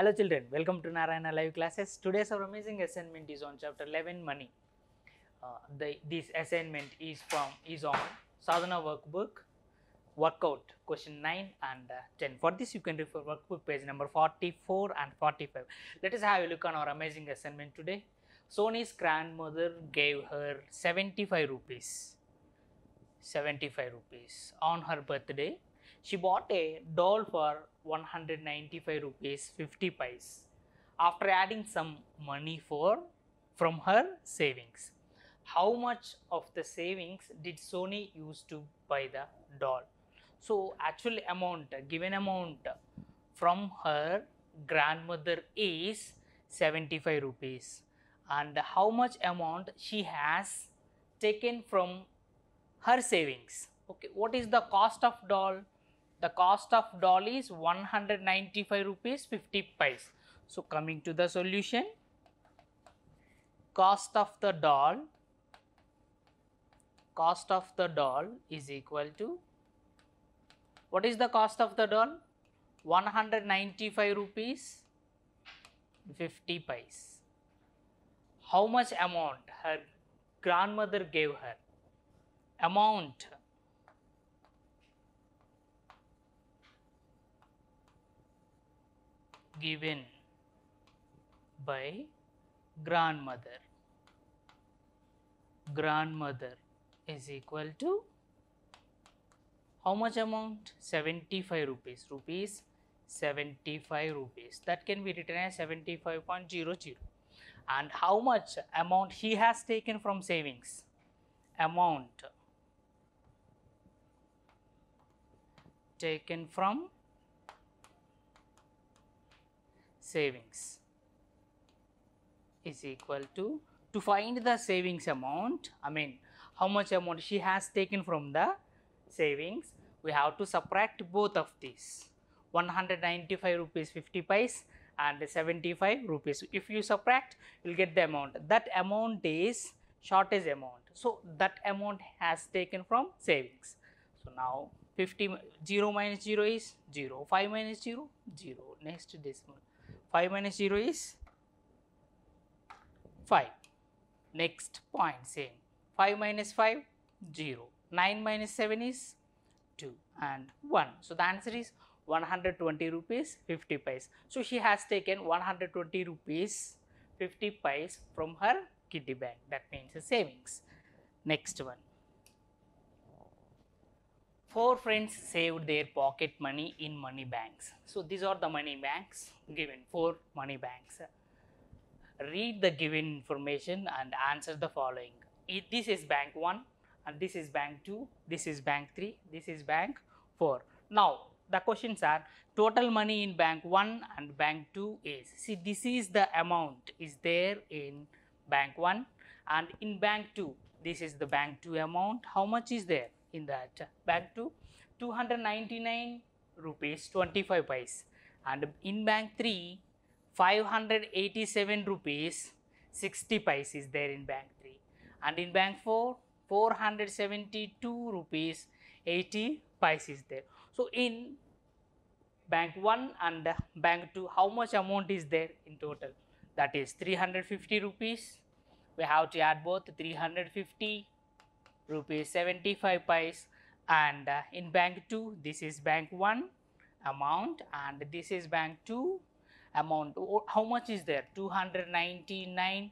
Hello children, welcome to Narayana Live Classes. Today's our amazing assignment is on chapter 11 money. Uh, the, this assignment is from is on sadhana workbook workout question 9 and uh, 10 for this you can refer workbook page number 44 and 45 let us have a look on our amazing assignment today sony's grandmother gave her 75 rupees 75 rupees on her birthday she bought a doll for 195 rupees 50 pice after adding some money for from her savings. How much of the savings did Sony use to buy the doll? So actual amount, given amount from her grandmother is 75 rupees and how much amount she has taken from her savings. Okay, what is the cost of doll? The cost of doll is 195 rupees 50 pais. So coming to the solution, cost of the doll, cost of the doll is equal to, what is the cost of the doll? 195 rupees 50 pais. How much amount her grandmother gave her? Amount given by grandmother. Grandmother is equal to how much amount? 75 rupees. Rupees 75 rupees. That can be written as 75.00. And how much amount he has taken from savings? Amount taken from savings is equal to to find the savings amount I mean how much amount she has taken from the savings we have to subtract both of these 195 rupees 50 pice and 75 rupees if you subtract you'll get the amount that amount is shortage amount so that amount has taken from savings so now 50 0 minus 0 is 0 5 minus 0 0 next decimal 5 minus 0 is 5. Next point same 5 minus 5 0, 9 minus 7 is 2 and 1. So, the answer is 120 rupees 50 paise. So, she has taken 120 rupees 50 paise from her kitty bank that means savings. Next one four friends saved their pocket money in money banks. So these are the money banks given, four money banks. Read the given information and answer the following. It, this is bank 1 and this is bank 2, this is bank 3, this is bank 4. Now the questions are total money in bank 1 and bank 2 is, see this is the amount is there in bank 1 and in bank 2, this is the bank 2 amount, how much is there? in that back to 299 rupees 25 pais and in bank 3 587 rupees 60 pais is there in bank 3 and in bank 4 472 rupees 80 pais is there so in bank 1 and bank 2 how much amount is there in total that is 350 rupees we have to add both 350 rupees 75 pais, and uh, in bank 2 this is bank 1 amount and this is bank 2 amount how much is there 299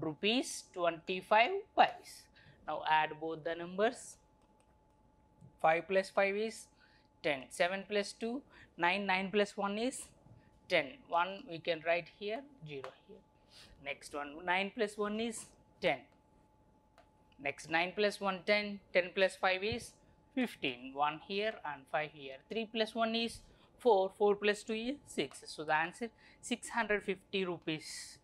rupees 25 pais. now add both the numbers 5 plus 5 is 10 7 plus 2 9 9 plus 1 is 10 1 we can write here 0 here next one 9 plus 1 is 10 Next 9 plus 1 10, 10 plus 5 is 15, 1 here and 5 here. 3 plus 1 is 4, 4 plus 2 is 6. So the answer 650 rupees.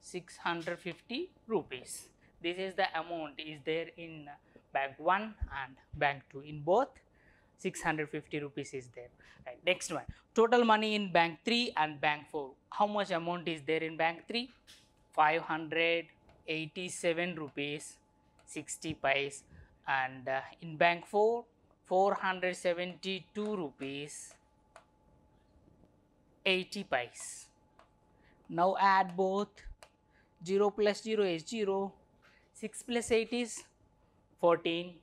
650 rupees. This is the amount is there in bank 1 and bank 2 in both 650 rupees is there. Right. Next one, total money in bank 3 and bank 4. How much amount is there in bank 3? 500, 87 rupees 60 pice and uh, in bank 4 472 rupees 80 pice now add both 0 plus 0 is 0 6 plus 8 is 14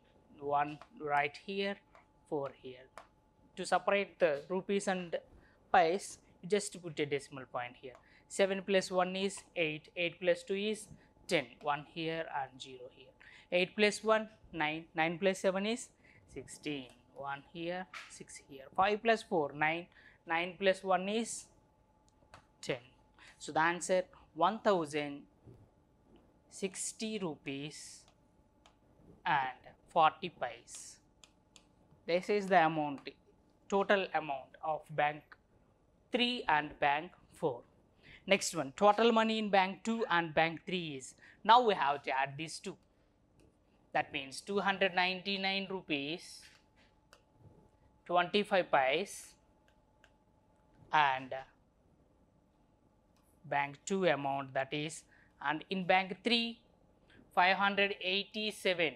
1 right here 4 here to separate the rupees and pice just put a decimal point here 7 plus 1 is 8 8 plus 2 is 10, 1 here and 0 here. 8 plus 1, 9, 9 plus 7 is 16, 1 here, 6 here. 5 plus 4, 9, 9 plus 1 is 10. So, the answer 1060 rupees and 40 pies. This is the amount, total amount of bank 3 and bank 4. Next one, total money in bank 2 and bank 3 is. Now we have to add these two. That means 299 rupees, 25 pies and uh, bank 2 amount that is and in bank 3 587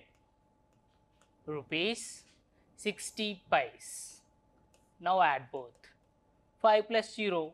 rupees 60 pies. Now add both. 5 plus 0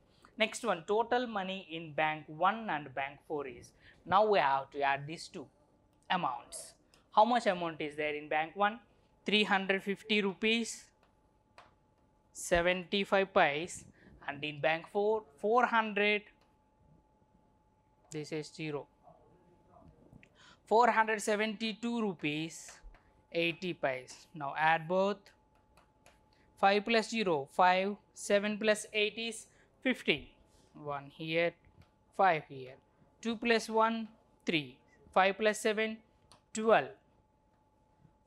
Next one, total money in bank 1 and bank 4 is. Now we have to add these two amounts. How much amount is there in bank 1? 350 rupees 75 pies and in bank 4 400 this is 0 472 rupees 80 pies now add both 5 plus 0 5 7 plus 8 is 15 1 here, 5 here. 2 plus 1, 3. 5 plus 7, 12.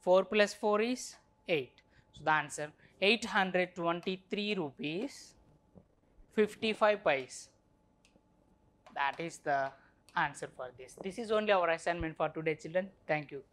4 plus 4 is 8. So, the answer 823 rupees 55 pies. That is the answer for this. This is only our assignment for today children. Thank you.